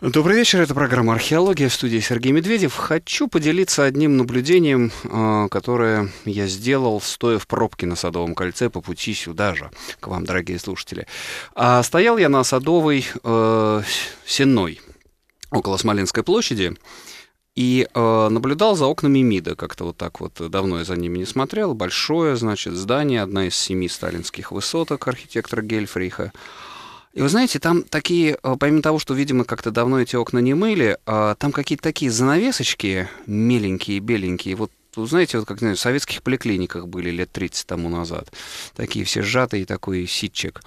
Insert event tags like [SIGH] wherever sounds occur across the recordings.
Добрый вечер, это программа «Археология» в студии Сергей Медведев. Хочу поделиться одним наблюдением, а, которое я сделал, стоя в пробке на Садовом кольце по пути сюда же, к вам, дорогие слушатели. А стоял я на Садовой э, Сенной, около Смоленской площади, и э, наблюдал за окнами МИДа, как-то вот так вот давно я за ними не смотрел. Большое, значит, здание, одна из семи сталинских высоток архитектора Гельфриха. И вы знаете, там такие, э, помимо того, что, видимо, как-то давно эти окна не мыли, э, там какие-то такие занавесочки меленькие, беленькие, вот знаете, вот как знаете, в советских поликлиниках были лет 30 тому назад. Такие все сжатые, такой ситчик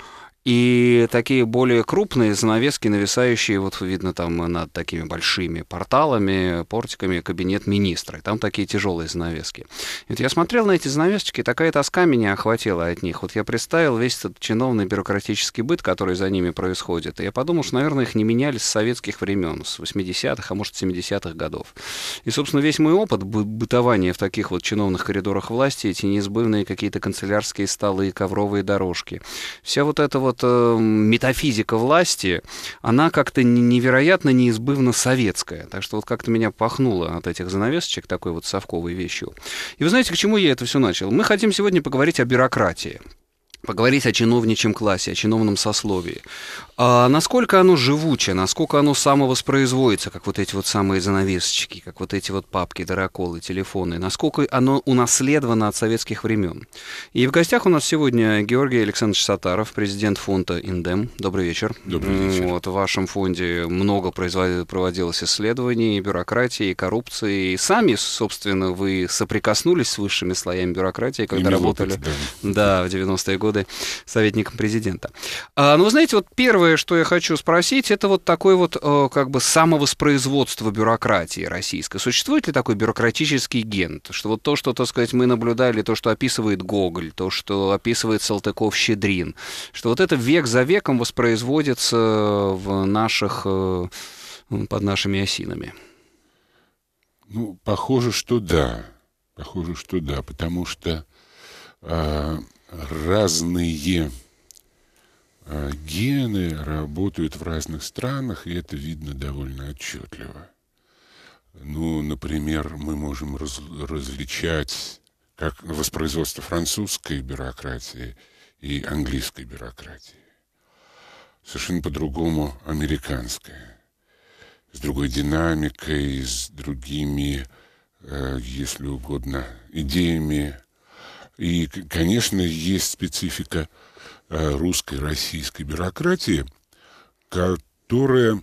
и такие более крупные занавески, нависающие, вот видно там над такими большими порталами, портиками, кабинет министра. И там такие тяжелые занавески. И вот я смотрел на эти занавесочки, такая тоска меня охватила от них. Вот я представил весь этот чиновный бюрократический быт, который за ними происходит. И я подумал, что, наверное, их не меняли с советских времен, с 80-х, а может, 70-х годов. И, собственно, весь мой опыт бытования в таких вот чиновных коридорах власти, эти неизбывные какие-то канцелярские столы, ковровые дорожки, вся вот эта вот вот э, метафизика власти, она как-то невероятно неизбывно советская. Так что вот как-то меня пахнуло от этих занавесочек такой вот совковой вещью. И вы знаете, к чему я это все начал? Мы хотим сегодня поговорить о бюрократии поговорить о чиновничьем классе, о чиновном сословии. А насколько оно живуче, насколько оно самовоспроизводится, как вот эти вот самые занавесочки, как вот эти вот папки, дыроколы, телефоны, насколько оно унаследовано от советских времен. И в гостях у нас сегодня Георгий Александрович Сатаров, президент фонда «Индем». Добрый вечер. Добрый вечер. Вот, в вашем фонде много проводилось исследований, бюрократии, и коррупции. И сами, собственно, вы соприкоснулись с высшими слоями бюрократии, когда Именно работали да. Да, в 90-е годы годы советником президента. А, ну, вы знаете, вот первое, что я хочу спросить, это вот такой вот э, как бы самовоспроизводство бюрократии российской. Существует ли такой бюрократический ген? Что вот то, что, так сказать, мы наблюдали, то, что описывает Гоголь, то, что описывает Салтыков-Щедрин, что вот это век за веком воспроизводится в наших, э, под нашими осинами. Ну, похоже, что да. Похоже, что да, потому что э, разные а, гены работают в разных странах, и это видно довольно отчетливо. Ну, например, мы можем раз, различать как воспроизводство французской бюрократии и английской бюрократии. Совершенно по-другому американская. С другой динамикой, с другими, э, если угодно, идеями, и, конечно, есть специфика э, русской, российской бюрократии, которая,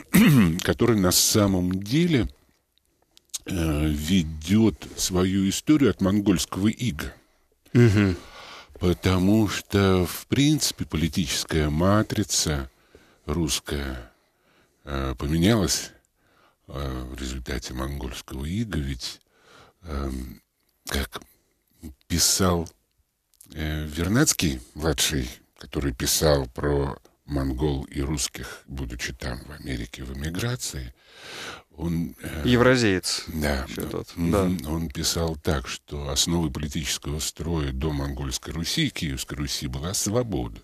[CLEARS THROAT] которая на самом деле э, ведет свою историю от монгольского ига. Угу. Потому что, в принципе, политическая матрица русская э, поменялась в результате монгольского ига, ведь эм, как писал э, Вернадский, младший, который писал про монгол и русских, будучи там, в Америке, в эмиграции, он... Э, Евразеец. Да, тот, он, да. Он писал так, что основой политического строя до монгольской Руси, Киевской Руси, была свобода.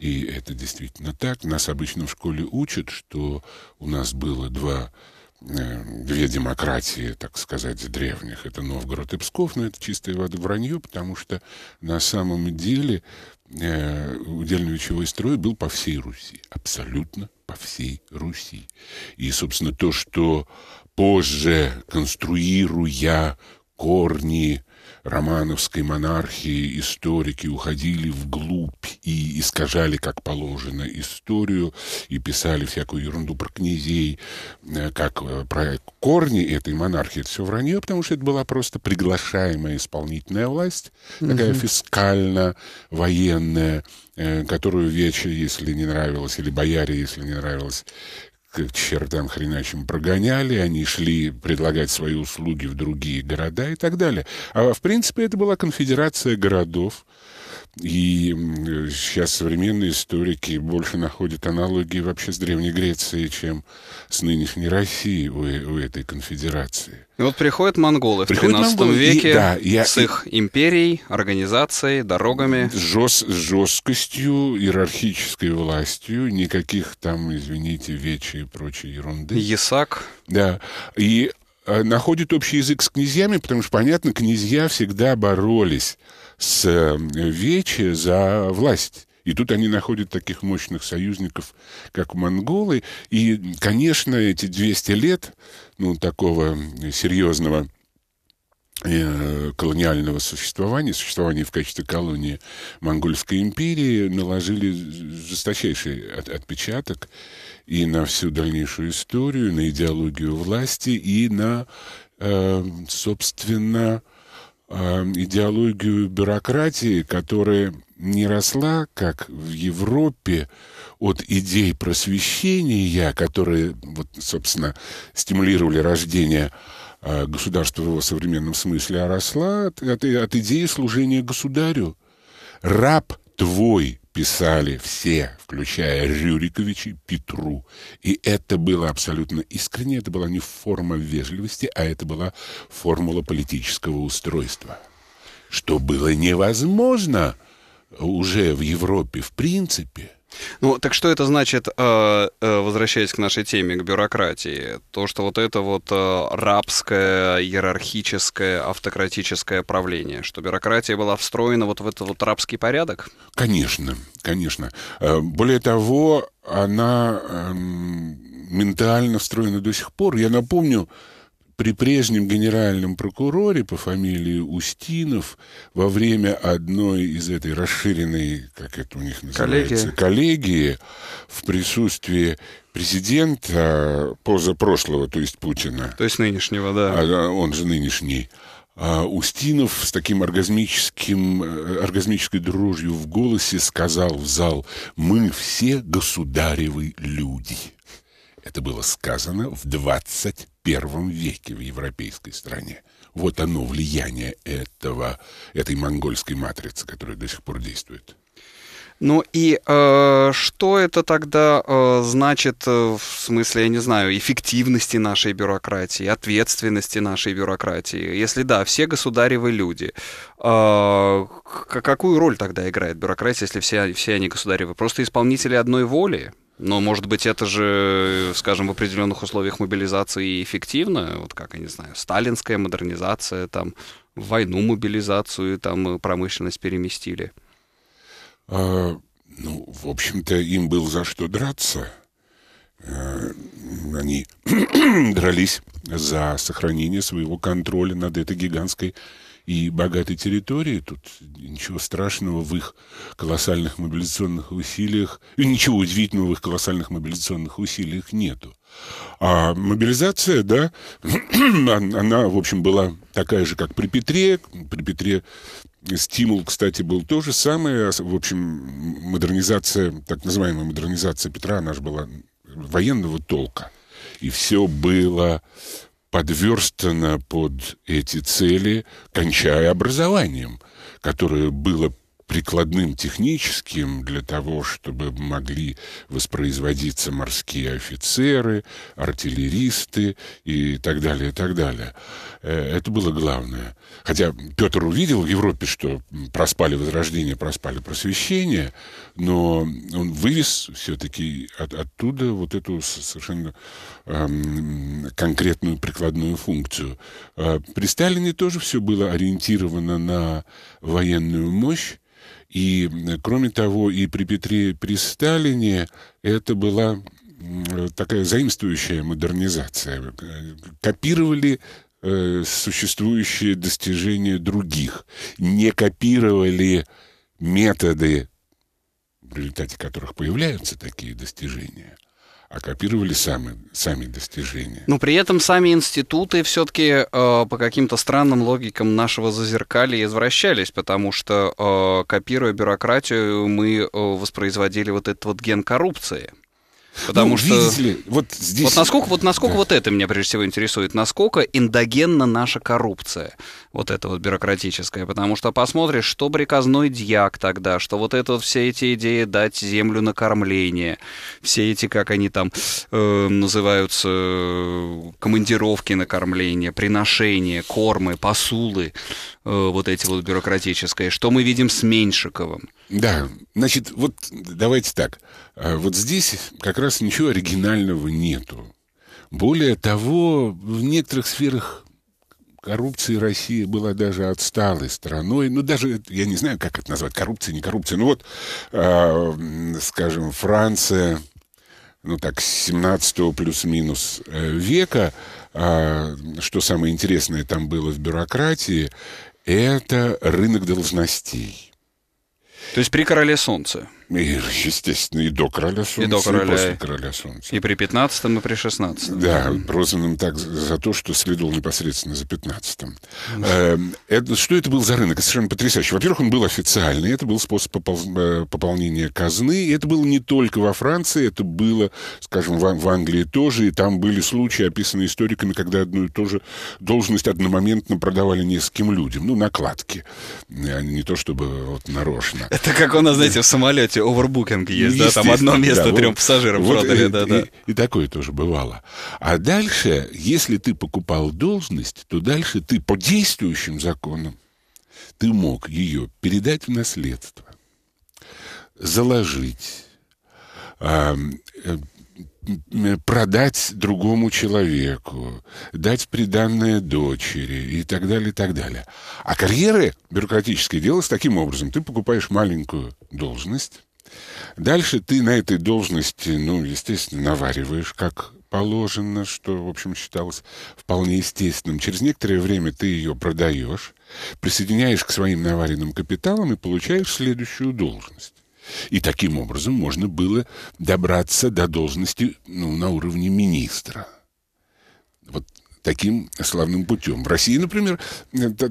И это действительно так. Нас обычно в школе учат, что у нас было два Э, две демократии, так сказать, древних. Это Новгород и Псков, но это чистое воды вранье, потому что на самом деле э, удельно-вечевой строй был по всей Руси, абсолютно по всей Руси. И, собственно, то, что позже, конструируя корни романовской монархии историки уходили вглубь и искажали, как положено, историю и писали всякую ерунду про князей, э, как э, про корни этой монархии. Это все вранье, потому что это была просто приглашаемая исполнительная власть, угу. такая фискально-военная, э, которую Вече, если не нравилось, или бояре, если не нравилось, к чертам хреначим прогоняли, они шли предлагать свои услуги в другие города и так далее. А в принципе это была конфедерация городов, и сейчас современные историки больше находят аналогии вообще с Древней Грецией, чем с нынешней Россией у, э, у этой конфедерации. И вот приходят монголы приходят в 13 веке и, да, я, с их империей, организацией, дорогами. Жест, с жесткостью, иерархической властью, никаких там, извините, вечи и прочей ерунды. Ясак. Да. И э, находят общий язык с князьями, потому что, понятно, князья всегда боролись с э, Вечи за власть. И тут они находят таких мощных союзников, как монголы. И, конечно, эти 200 лет ну, такого серьезного э, колониального существования, существования в качестве колонии Монгольской империи, наложили жесточайший от отпечаток и на всю дальнейшую историю, на идеологию власти и на, э, собственно, э, Эм, идеологию бюрократии, которая не росла, как в Европе, от идей просвещения, которые, вот, собственно, стимулировали рождение э, государства в его современном смысле, а росла от, от, от идеи служения государю. Раб твой писали все, включая Рюриковича, Петру. И это было абсолютно искренне, это была не форма вежливости, а это была формула политического устройства. Что было невозможно уже в Европе в принципе – ну, так что это значит, э, э, возвращаясь к нашей теме, к бюрократии, то, что вот это вот э, рабское, иерархическое, автократическое правление, что бюрократия была встроена вот в этот вот рабский порядок? Конечно, конечно. Более того, она эм, ментально встроена до сих пор. Я напомню, при прежнем генеральном прокуроре по фамилии Устинов во время одной из этой расширенной, как это у них называется, коллегии, коллегии в присутствии президента позапрошлого, то есть Путина. То есть нынешнего, да. А, он же нынешний. А Устинов с таким оргазмическим, э, оргазмической дрожью в голосе сказал в зал «Мы все государевы люди». Это было сказано в 21 веке в европейской стране. Вот оно, влияние этого, этой монгольской матрицы, которая до сих пор действует. Ну и э, что это тогда э, значит э, в смысле, я не знаю, эффективности нашей бюрократии, ответственности нашей бюрократии? Если да, все государевы люди, э, какую роль тогда играет бюрократия, если все, все они государевы? Просто исполнители одной воли? Но, может быть, это же, скажем, в определенных условиях мобилизации эффективно, вот как, я не знаю, сталинская модернизация, там, войну мобилизацию, там, э, промышленность переместили. А, ну, в общем-то, им был за что драться. А, они [CLEARS THROAT] дрались за сохранение своего контроля над этой гигантской и богатой территории. Тут ничего страшного в их колоссальных мобилизационных усилиях, и ничего удивительного в их колоссальных мобилизационных усилиях нету. А мобилизация, да, [CLEARS THROAT] она, в общем, была такая же, как при Петре. При Петре стимул, кстати, был то же самое. А в общем, модернизация, так называемая модернизация Петра, она же была военного толка. И все было подверстана под эти цели, кончая образованием, которое было прикладным техническим для того, чтобы могли воспроизводиться морские офицеры, артиллеристы и так далее, и так далее. Э, это было главное. Хотя Петр увидел в Европе, что проспали возрождение, проспали просвещение, но он вывез все-таки от, оттуда вот эту совершенно эм, конкретную прикладную функцию. Э, при Сталине тоже все было ориентировано на военную мощь, и, кроме того, и при Петре, при Сталине это была такая заимствующая модернизация. Э, копировали э, существующие достижения других, не копировали методы, в результате которых появляются такие достижения – а копировали сами, сами достижения. Но при этом сами институты все-таки э, по каким-то странным логикам нашего зазеркалья извращались, потому что, э, копируя бюрократию, мы э, воспроизводили вот этот вот ген коррупции. Потому ну, что... Видите ли, вот здесь... Вот насколько, вот, насколько да. вот это меня прежде всего интересует, насколько эндогенна наша коррупция, вот эта вот бюрократическая, потому что посмотришь, что приказной дьяк тогда, что вот это вот все эти идеи дать землю на кормление, все эти, как они там э, называются, э, командировки на кормление, приношения, кормы, посулы, Э, вот эти вот бюрократические, что мы видим с Меньшиковым. Да, значит, вот давайте так. А вот здесь как раз ничего оригинального нету. Более того, в некоторых сферах коррупции Россия была даже отсталой страной. Ну, даже, я не знаю, как это назвать, коррупция, не коррупция. Ну, вот, э, скажем, Франция, ну, так, 17 плюс-минус э, века, э, что самое интересное там было в бюрократии, это рынок должностей. То есть при короле солнца. И, естественно, и до короля солнца, и, до короля... и после короля солнца. И при 15-м, и при 16-м. Да, прозванным так за то, что следовал непосредственно за 15-м. Эм, что это был за рынок? совершенно потрясающе. Во-первых, он был официальный, это был способ э, пополнения казны. И это было не только во Франции, это было, скажем, в, Англии тоже. И там были случаи, описанные историками, когда одну и ту же должность одномоментно продавали нескольким людям. Ну, накладки. Э, не то чтобы нарочно. Это как у нас, знаете, в самолете эти овербукинг есть, да, там одно место да, трем вот, пассажирам вот продали, и, да, да. И, и такое тоже бывало. А дальше, если ты покупал должность, то дальше ты по действующим законам ты мог ее передать в наследство, заложить, э, продать другому человеку, дать приданное дочери и так далее, и так далее. А карьеры бюрократическое дело с таким образом. Ты покупаешь маленькую должность, Дальше ты на этой должности, ну, естественно, навариваешь, как положено, что, в общем, считалось вполне естественным. Через некоторое время ты ее продаешь, присоединяешь к своим наваренным капиталам и получаешь следующую должность. И таким образом можно было добраться до должности ну, на уровне министра. Вот таким славным путем. В России, например,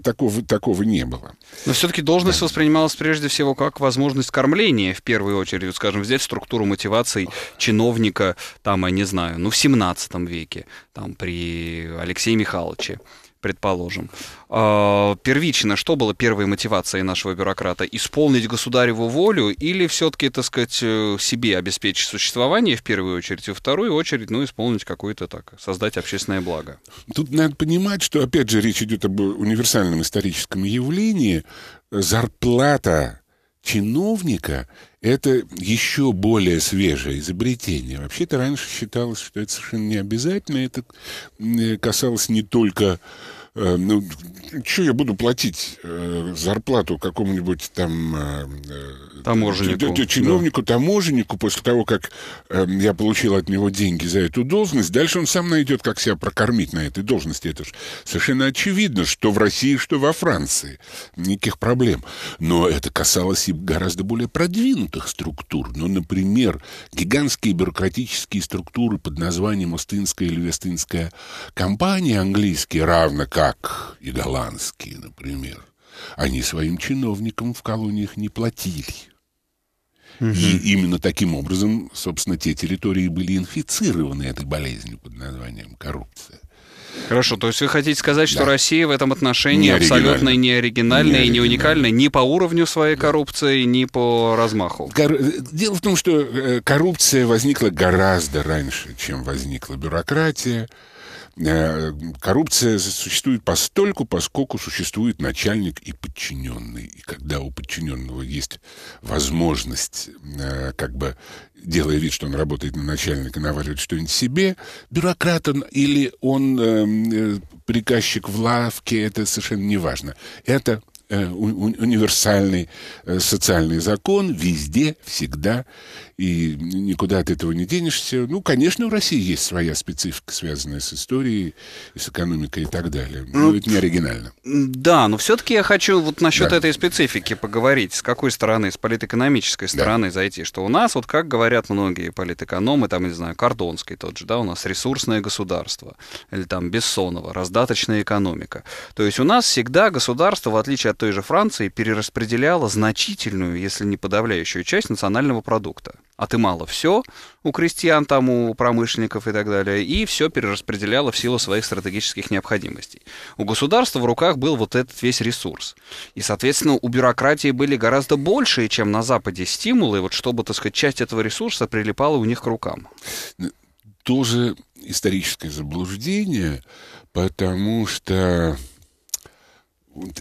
такого, такого не было. Но все-таки должность да. воспринималась прежде всего как возможность кормления, в первую очередь, скажем, взять структуру мотиваций чиновника, там, я не знаю, ну, в 17 веке, там, при Алексее Михайловиче предположим. А, первично, что было первой мотивацией нашего бюрократа? Исполнить государеву волю или все-таки, так сказать, э, себе обеспечить существование в первую очередь, и в вторую очередь, ну, исполнить какое-то так, создать общественное благо? Тут надо понимать, что, опять же, речь идет об универсальном историческом явлении. Зарплата чиновника – это еще более свежее изобретение. Вообще-то раньше считалось, что это совершенно не обязательно. Это э, касалось не только э, ну, что я буду платить э, зарплату какому-нибудь там таможеннику. Чиновнику, да. таможеннику, после того, как э, я получил от него деньги за эту должность, дальше он сам найдет, как себя прокормить на этой должности. Это же совершенно очевидно, что в России, что во Франции. Никаких проблем. Но это касалось и гораздо более продвинутых структур. Ну, например, гигантские бюрократические структуры под названием Остинская или Вестинская компания английские, равно как и голландские, например. Они своим чиновникам в колониях не платили. Угу. И именно таким образом, собственно, те территории были инфицированы этой болезнью под названием коррупция. Хорошо, то есть вы хотите сказать, что да. Россия в этом отношении не абсолютно не оригинальная и не уникальная ни по уровню своей коррупции, ни по размаху? Кор... Э, дело в том, что э, коррупция возникла гораздо раньше, чем возникла бюрократия. Э, коррупция существует постольку, поскольку существует начальник и подчиненный. И когда у подчиненного есть возможность, э, как бы делая вид, что он работает на начальника, наваливать что-нибудь себе, бюрократ он или он эм, э, приказчик в лавке, это совершенно не важно. Это универсальный социальный закон везде, всегда и никуда от этого не денешься. Ну, конечно, в России есть своя специфика, связанная с историей, с экономикой и так далее. Но ну, это не оригинально. Да, но все-таки я хочу вот насчет да. этой специфики поговорить. С какой стороны, с политэкономической стороны да. зайти, что у нас, вот как говорят многие политэкономы, там, не знаю, Кордонский тот же, да, у нас ресурсное государство, или там Бессонова, раздаточная экономика. То есть у нас всегда государство, в отличие от той же Франции, перераспределяло значительную, если не подавляющую часть национального продукта отымала все у крестьян, там у промышленников и так далее, и все перераспределяла в силу своих стратегических необходимостей. У государства в руках был вот этот весь ресурс. И, соответственно, у бюрократии были гораздо большие, чем на Западе, стимулы, вот чтобы, так сказать, часть этого ресурса прилипала у них к рукам. Тоже историческое заблуждение, потому что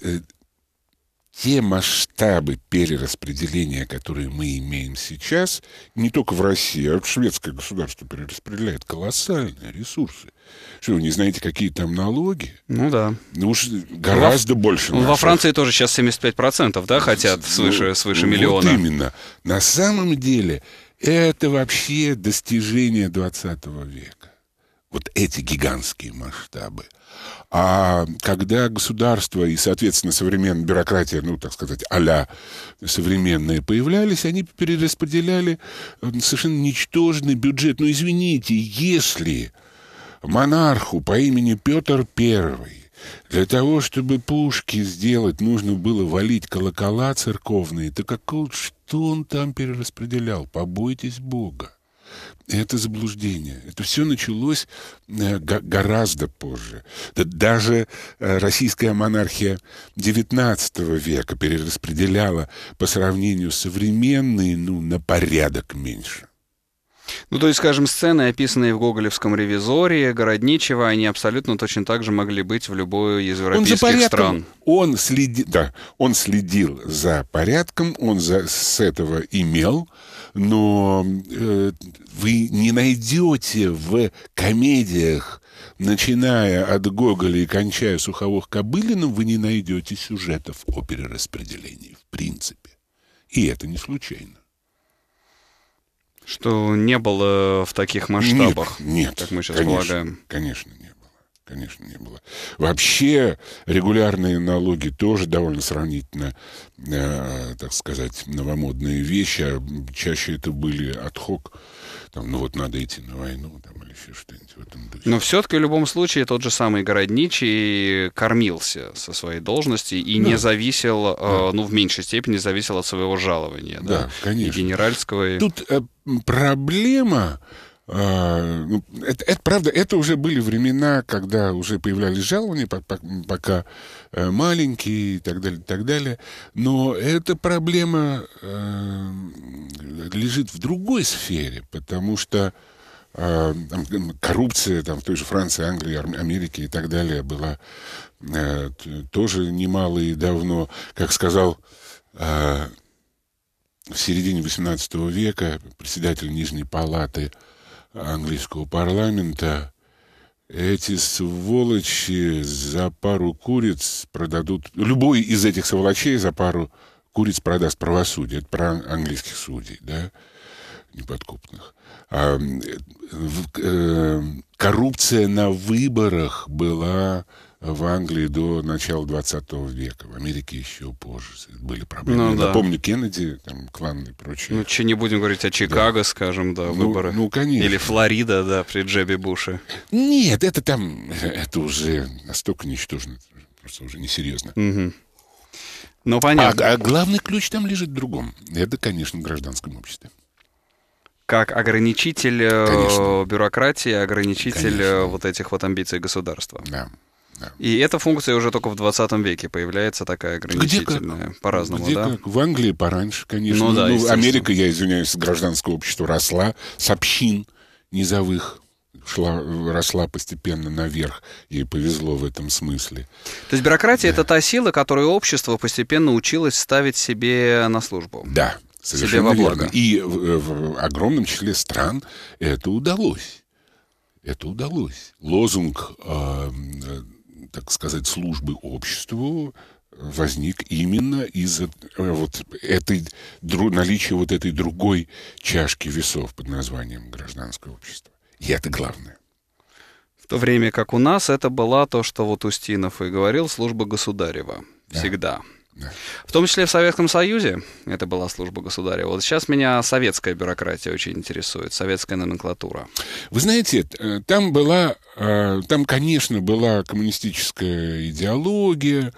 э, те масштабы перераспределения, которые мы имеем сейчас, не только в России, а шведское государство перераспределяет колоссальные ресурсы. Что вы не знаете, какие там налоги? Ну да. Ну уж гораздо во, больше. наших. во Франции тоже сейчас 75%, да, хотят ну, свыше, ну, свыше миллиона. Вот именно. На самом деле это вообще достижение 20 века. Вот эти гигантские масштабы. А когда государство и, соответственно, современная бюрократия, ну, так сказать, а современные появлялись, они перераспределяли э, совершенно ничтожный бюджет. Ну, извините, если монарху по имени Петр Первый для того, чтобы пушки сделать, нужно было валить колокола церковные. Да какого, что он там перераспределял? Побойтесь Бога это заблуждение. Это все началось э, гораздо позже. Даже э, российская монархия XIX века перераспределяла по сравнению с современной ну, на порядок меньше. Ну, то есть, скажем, сцены, описанные в гоголевском ревизоре, Городничева, они абсолютно точно так же могли быть в любой из европейских он за порядком, стран. Он, следи, да, он следил за порядком, он за, с этого имел но э, вы не найдете в комедиях, начиная от Гоголя и кончая Суховых Кобылиным, вы не найдете сюжетов о перераспределении в принципе. И это не случайно. Что не было в таких масштабах, нет, нет, как мы сейчас конечно, полагаем. Конечно, нет конечно, не было. Вообще регулярные налоги тоже довольно сравнительно, э, так сказать, новомодные вещи. А чаще это были отхок, там, ну вот надо идти на войну, там, или еще что-нибудь в этом духе. Но все-таки в любом случае тот же самый городничий кормился со своей должности и да. не зависел, э, ну, в меньшей степени зависел от своего жалования. Да, да конечно. И генеральского. И... Тут э, проблема а, ну, это, это правда, это уже были времена, когда уже появлялись жалования, пока э, маленькие и так далее, и так далее. Но эта проблема э, лежит в другой сфере, потому что э, там, коррупция там, в той же Франции, Англии, Америке и так далее была э, тоже немало и давно. Как сказал э, в середине XVIII века председатель Нижней Палаты английского парламента, эти сволочи за пару куриц продадут... Любой из этих сволочей за пару куриц продаст правосудие. Это про английских судей, да? Неподкупных. А, э, э коррупция на выборах была в Англии до начала 20 века. В Америке еще позже были проблемы. Ну, да. Напомню, Кеннеди, там, кланы и прочее. Ну, че не будем говорить о Чикаго, да. скажем, да, ну, выборы. Ну, конечно. Или Флорида, да, при Джеби Буше. Нет, это там, э, это уже настолько ничтожно, просто уже несерьезно. Угу. Ну, понятно. А, а главный ключ там лежит в другом. Это, конечно, в гражданском обществе как ограничитель э, Конечно. бюрократии, ограничитель э, Конечно. вот этих вот амбиций государства. Да. И эта функция уже только в 20 веке появляется такая ограничительная. По-разному, Где да? Как? В Англии пораньше, конечно. Ну, да, ну, ну Америка, я извиняюсь, гражданское общество росла с общин низовых шла, росла постепенно наверх. Ей повезло в этом смысле. То есть бюрократия да. это та сила, которую общество постепенно училось ставить себе на службу. Да, совершенно верно. И в, в огромном числе стран это удалось. Это удалось. Лозунг э, так сказать, службы обществу э, возник именно из-за э, вот этой, наличия вот этой другой чашки весов под названием гражданское общество. И это главное. В то время как у нас это была то, что вот Устинов и говорил, служба государева. Да. Всегда. В том числе в Советском Союзе это была служба государя. Вот сейчас меня советская бюрократия очень интересует, советская номенклатура. Вы знаете, э, там была, э, там, конечно, была коммунистическая идеология,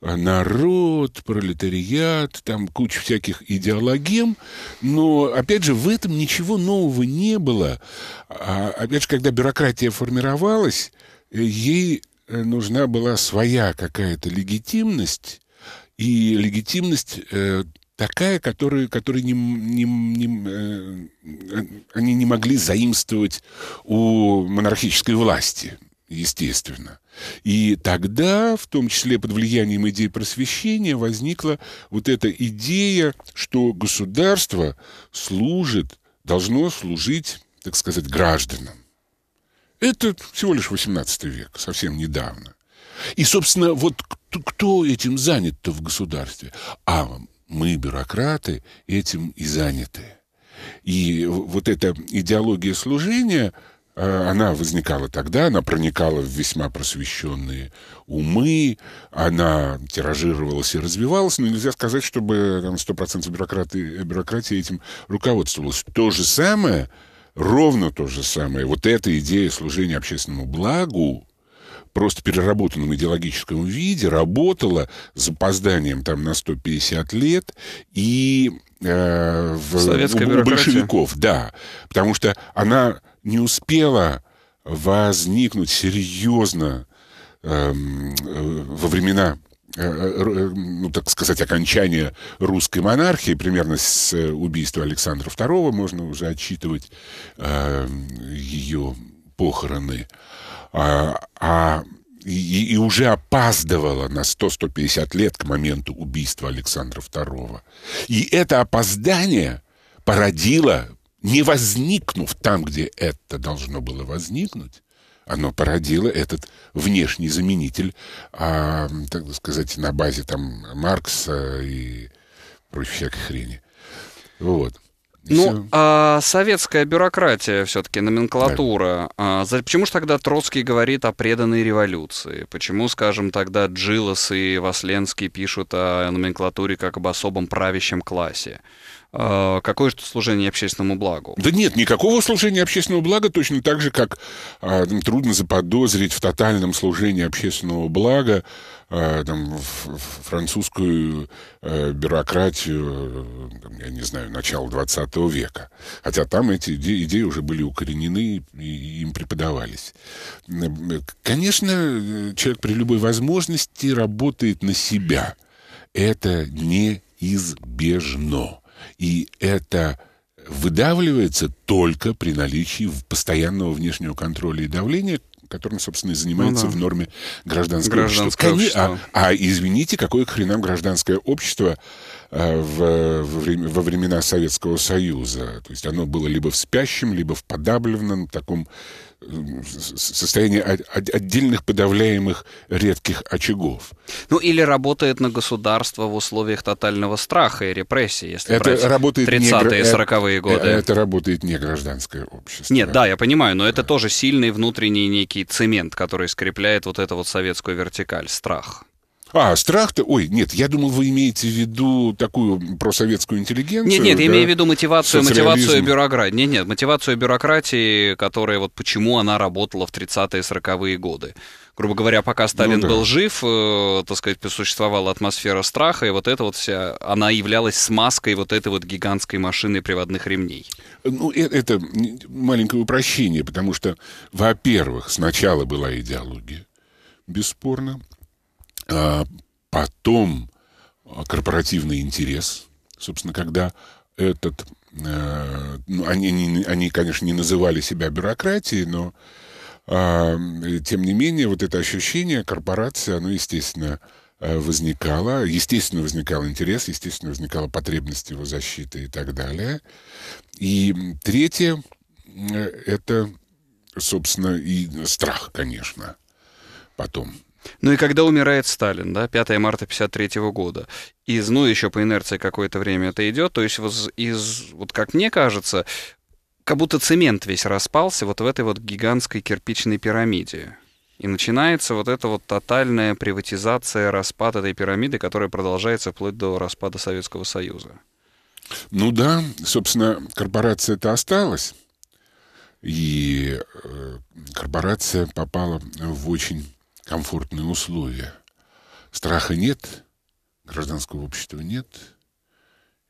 э, народ, пролетариат, там куча всяких идеологем, но, опять же, в этом ничего нового не было. А, опять же, когда бюрократия формировалась, ей нужна была своя какая-то легитимность, и легитимность э, такая, которую, которые не, не, не, э, э, они не могли заимствовать у монархической власти, естественно. И тогда, в том числе под влиянием идей просвещения, возникла вот эта идея, что государство служит, должно служить, так сказать, гражданам. Это всего лишь 18 век, совсем недавно. И, собственно, вот кто этим занят-то в государстве? А мы, бюрократы, этим и заняты. И вот эта идеология служения, э, она возникала тогда, она проникала в весьма просвещенные умы, она тиражировалась и развивалась, но нельзя сказать, чтобы э, там, 100% бюрократы, э, бюрократии этим руководствовалась. То же самое, ровно то же самое, вот эта идея служения общественному благу, просто переработанном идеологическом виде работала с опозданием там на 150 лет и э, в, Советская у, у большевиков, да, потому что она не успела возникнуть серьезно эм, э, во времена э, э, э, ну, так сказать, окончание русской монархии, примерно с убийства Александра II, можно уже отчитывать э, эм, ее похороны а, а, и, и уже опаздывала на 100-150 лет к моменту убийства Александра II. И это опоздание породило, не возникнув там, где это должно было возникнуть, оно породило этот внешний заменитель, а, так сказать, на базе там Маркса и прочих всякой хрени. Вот. Ну, а советская бюрократия все-таки, номенклатура. Да. А, почему же тогда Троцкий говорит о преданной революции? Почему, скажем, тогда Джилос и Васленский пишут о номенклатуре как об особом правящем классе? Э, какое же служение общественному благу? Да нет, никакого служения общественного блага, точно так же, как э, трудно заподозрить в тотальном служении общественного блага э, там, французскую э, бюрократию, э, я не знаю, начала 20 века. Хотя там эти идеи, идеи уже были укоренены и им преподавались. Э, конечно, э, человек при любой возможности работает на себя. Это неизбежно. И это выдавливается только при наличии постоянного внешнего контроля и давления, которым, собственно, и занимается ну, да. в норме гражданское, гражданское общество. А, а извините, какое к хренам гражданское общество э, в, во, время, во времена Советского Союза? То есть оно было либо в спящем, либо в подавленном таком состояние отдельных подавляемых редких очагов. Ну или работает на государство в условиях тотального страха и репрессий, если это брать работает 30-е и 40-е годы. Это, это работает не гражданское общество. Нет, да, я понимаю, но да. это тоже сильный внутренний некий цемент, который скрепляет вот эту вот советскую вертикаль, страх. А, страх-то... Ой, нет, я думал, вы имеете в виду такую просоветскую интеллигенцию. Нет, нет, да? я имею в виду мотивацию, мотивацию бюрократии. Нет, нет, мотивацию бюрократии, которая вот почему она работала в 30-е 40-е годы. Грубо говоря, пока ну Сталин ну, да. был жив, э, так сказать, существовала атмосфера страха, и вот эта вот вся, она являлась смазкой вот этой вот гигантской машины приводных ремней. Ну, э, это маленькое упрощение, потому что, во-первых, сначала была идеология, бесспорно. А потом а, корпоративный интерес, собственно, когда этот... Э, ну, они, они, конечно, не называли себя бюрократией, но а, тем не менее, вот это ощущение корпорации, оно, естественно, э, возникало. Естественно, возникал интерес, естественно, возникала потребность его защиты и так далее. И третье э, — это, собственно, и страх, конечно, потом. Ну и когда умирает Сталин, да, 5 марта 1953 года, из, ну, еще по инерции какое-то время это идет, то есть из, из вот как мне кажется, как будто цемент весь распался вот в этой вот гигантской кирпичной пирамиде. И начинается вот эта вот тотальная приватизация, распад этой пирамиды, которая продолжается вплоть до распада Советского Союза. Ну да, собственно, корпорация-то осталась. И э, корпорация попала в очень комфортные условия. Страха нет, гражданского общества нет,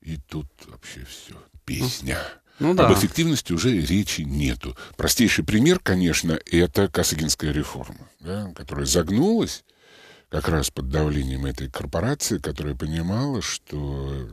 и тут вообще все. Песня. Ну, ну, да. Об эффективности уже речи нету. Простейший пример, конечно, это Косыгинская реформа, да, которая загнулась как раз под давлением этой корпорации, которая понимала, что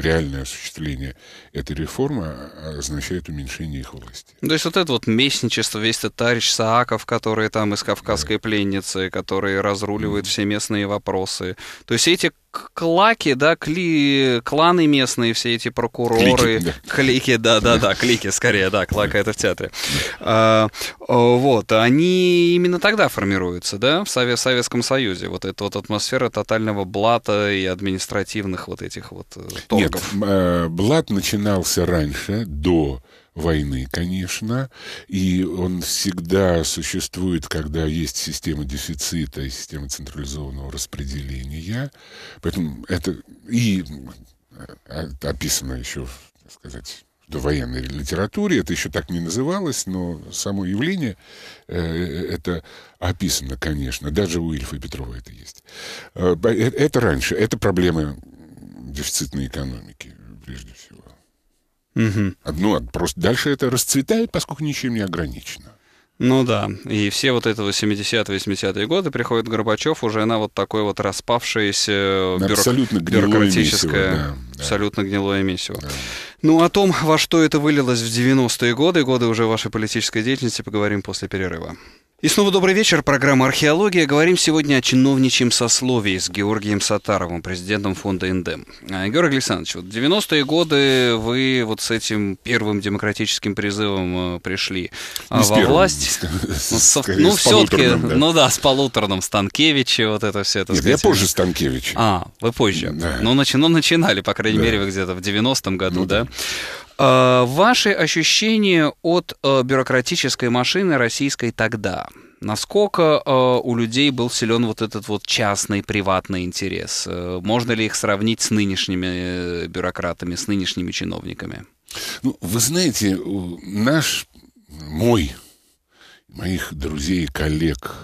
реальное осуществление этой реформы а, означает уменьшение их власти. То есть вот это вот местничество, весь этот товарищ Сааков, который там из «Кавказской да. пленницы», который разруливает mm-hmm. все местные вопросы. То есть эти клаки, да, кли, кланы местные, все эти прокуроры, клики, да-да-да, клики, скорее, да, клака это в театре. А, а, вот, они именно тогда формируются, да, в Советском Союзе, вот эта вот атмосфера тотального блата и административных вот этих вот э, торгов. Нет, э, блат начинался раньше, до войны, конечно, и он всегда существует, когда есть система дефицита и система централизованного распределения. Поэтому это и э, описано еще, так сказать, военной литературе, это еще так не называлось, но само явление э, это описано, конечно, даже у Ильфа и Петрова это есть. Э, э это раньше, это проблемы дефицитной экономики, прежде всего. Угу. Одну, просто дальше это расцветает, поскольку ничем не ограничено. Ну да, и все вот это 70-80-е годы приходит Горбачев уже на вот такой вот распавшееся э, бюрок... абсолютно бюрократическое, месиво, да, да. абсолютно гнилое месиво. Да. Ну, о том, во что это вылилось в 90-е годы, годы уже вашей политической деятельности, поговорим после перерыва. И снова добрый вечер. Программа «Археология». Говорим сегодня о чиновничьем сословии с Георгием Сатаровым, президентом фонда Индем. А, Георгий Александрович, вот 90-е годы вы вот с этим первым демократическим призывом э, пришли а, Не во первым, власть. С, ну, с, ну, все-таки, да. ну да, с полуторным. Станкевичи, вот это все. Это, Нет, сказать, я позже Станкевич. А, вы позже. Да. Ну, начи, ну, начинали, по крайней да. мере, вы где-то в 90-м году, ну, да? да? А, ваши ощущения от э, бюрократической машины российской тогда? Насколько э, у людей был силен вот этот вот частный приватный интерес? Э, можно ли их сравнить с нынешними бюрократами, с нынешними чиновниками? Ну, вы знаете, наш, мой, моих друзей и коллег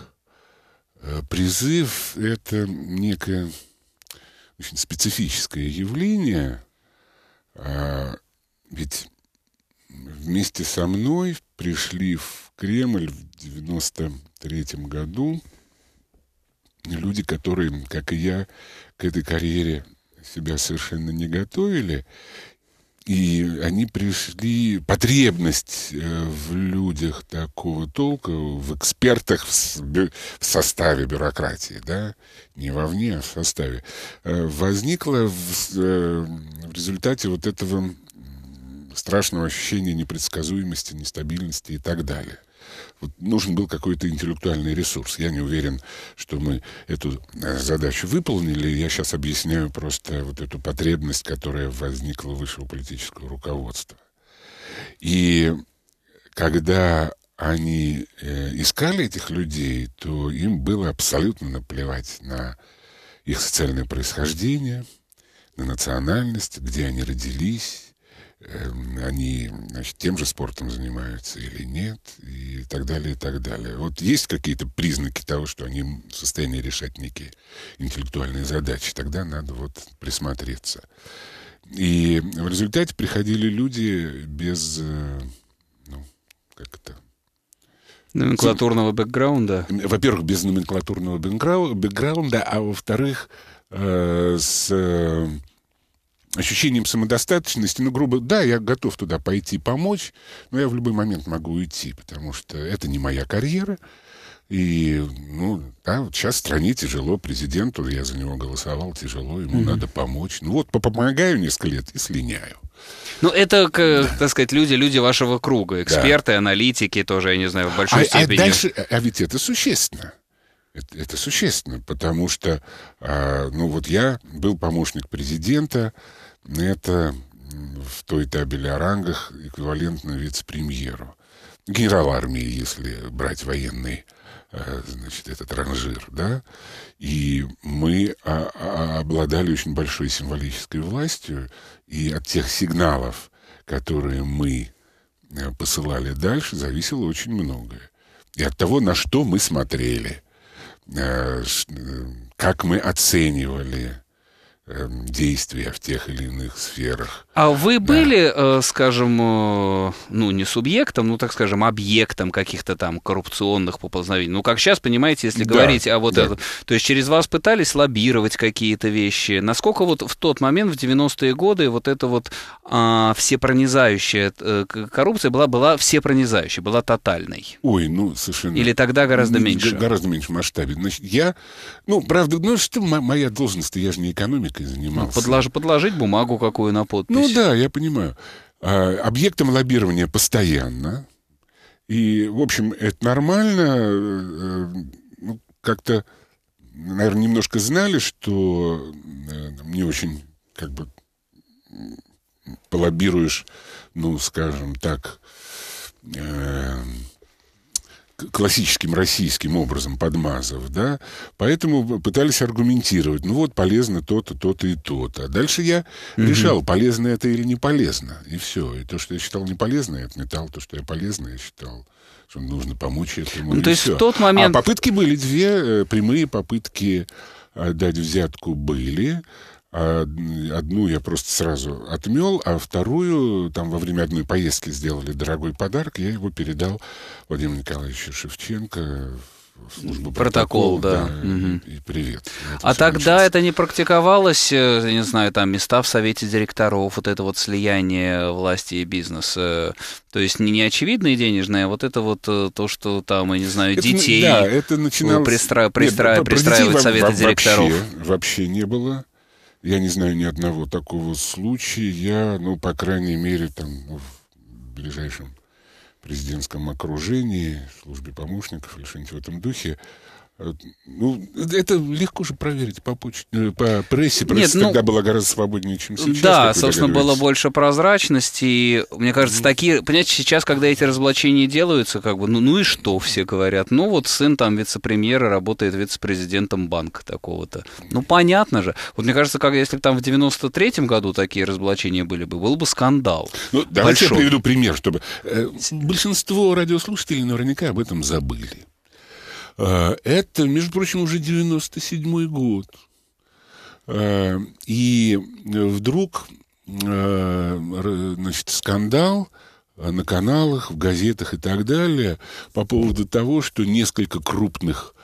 призыв – это некое очень специфическое явление а, – ведь вместе со мной пришли в Кремль в 93-м году люди, которые, как и я, к этой карьере себя совершенно не готовили. И они пришли, потребность э, в людях такого толка, в экспертах в, составе бюрократии, да, не вовне, а в составе, э, возникла в, э, в результате вот этого страшного ощущения непредсказуемости, нестабильности и так далее. Вот нужен был какой-то интеллектуальный ресурс. Я не уверен, что мы эту э, задачу выполнили. Я сейчас объясняю просто вот эту потребность, которая возникла высшего политического руководства. И когда они э, искали этих людей, то им было абсолютно наплевать на их социальное происхождение, на национальность, где они родились, Эм, они значит, тем же спортом занимаются или нет, и так далее, и так далее. Вот есть какие-то признаки того, что они в состоянии решать некие интеллектуальные задачи, тогда надо вот присмотреться. И в результате приходили люди без, э, ну, как это... Номенклатурного бэкграунда? Во-первых, без номенклатурного бэкграунда, а во-вторых, э, с э, ощущением самодостаточности, ну, грубо, да, я готов туда пойти помочь, но я в любой момент могу уйти, потому что это не моя карьера. И, ну, да, вот сейчас стране тяжело, президенту, я за него голосовал, тяжело, ему mm-hmm. надо помочь. Ну вот, помогаю несколько лет и слиняю. Ну, это, да. так сказать, люди, люди вашего круга, эксперты, да. аналитики тоже, я не знаю, в а, большой а, степени. А, дальше, а ведь это существенно. Это, это существенно, потому что, а, ну вот я был помощник президента, это в той табеле о рангах эквивалентно вице-премьеру. Генерал армии, если брать военный э, значит, этот ранжир, да, и мы а, а, обладали очень большой символической властью, и от тех сигналов, которые мы э, посылали дальше, зависело очень многое. И от того, на что мы смотрели, э, как мы оценивали Эм, действия в тех или иных сферах. А вы да. были, э, скажем, э, ну не субъектом, ну так скажем, объектом каких-то там коррупционных поползновений? Ну как сейчас, понимаете, если да, говорить о вот да. этом, то есть через вас пытались лоббировать какие-то вещи. Насколько вот в тот момент, в 90-е годы, вот эта вот а, всепронизающая э, коррупция была, была всепронизающей, была тотальной? Ой, ну совершенно. Или тогда гораздо меньше? Гораздо меньше в масштабе. Значит, я, ну правда, ну что моя должность, я же не экономик, политикой занимался. подлож, подложить бумагу какую на подпись. Ну да, я понимаю. А, объектом лоббирования постоянно. И, в общем, это нормально. Э, ну, как-то, наверное, немножко знали, что не очень, как бы, полоббируешь, ну, скажем так, э, классическим российским образом подмазав, да, поэтому пытались аргументировать, ну вот полезно то-то, то-то и то-то. А дальше я угу. решал, полезно это или не полезно, и все. И то, что я считал не я отметал, то, что я полезное, я считал что нужно помочь этому. Ну, то есть все. в тот момент... А попытки были две, э, прямые попытки э, дать взятку были. А, одну я просто сразу отмел, а вторую, там во время одной поездки сделали дорогой подарок, я его передал Владимиру Николаевичу Шевченко службу протокол, протокол да. да угу. И привет. Это а тогда это не практиковалось, э, я не знаю, там места в совете директоров, вот это вот слияние власти и бизнеса. То есть не, не очевидные денежные, а вот это вот э, то, что там, я не знаю, это, детей это, да, это начиналось... пристра... Пристра... Нет, пристраивать советы директоров. Вообще, вообще не было. Я не знаю ни одного такого случая, Я, ну, по крайней мере, там, ну, в ближайшем президентском окружении, службе помощников или что-нибудь в этом духе. Ну, это легко же проверить по почте, э, по прессе. Пресса Нет, ну, тогда была гораздо свободнее, чем сейчас. Да, собственно, было больше прозрачности. И, мне кажется, mm-hmm. такие... Понимаете, сейчас, когда эти разоблачения делаются, как бы, ну, ну и что, все говорят. Ну, вот сын там вице-премьера работает вице-президентом банка такого-то. Ну, понятно же. Вот мне кажется, как если бы там в 93-м году такие разоблачения были бы, был бы скандал. Ну, давайте большой. я приведу пример, чтобы... Э, большинство радиослушателей наверняка об этом забыли. Э, это, между прочим, уже 97-й год. Э, и вдруг э, значит, скандал на каналах, в газетах и так далее по поводу того, что несколько крупных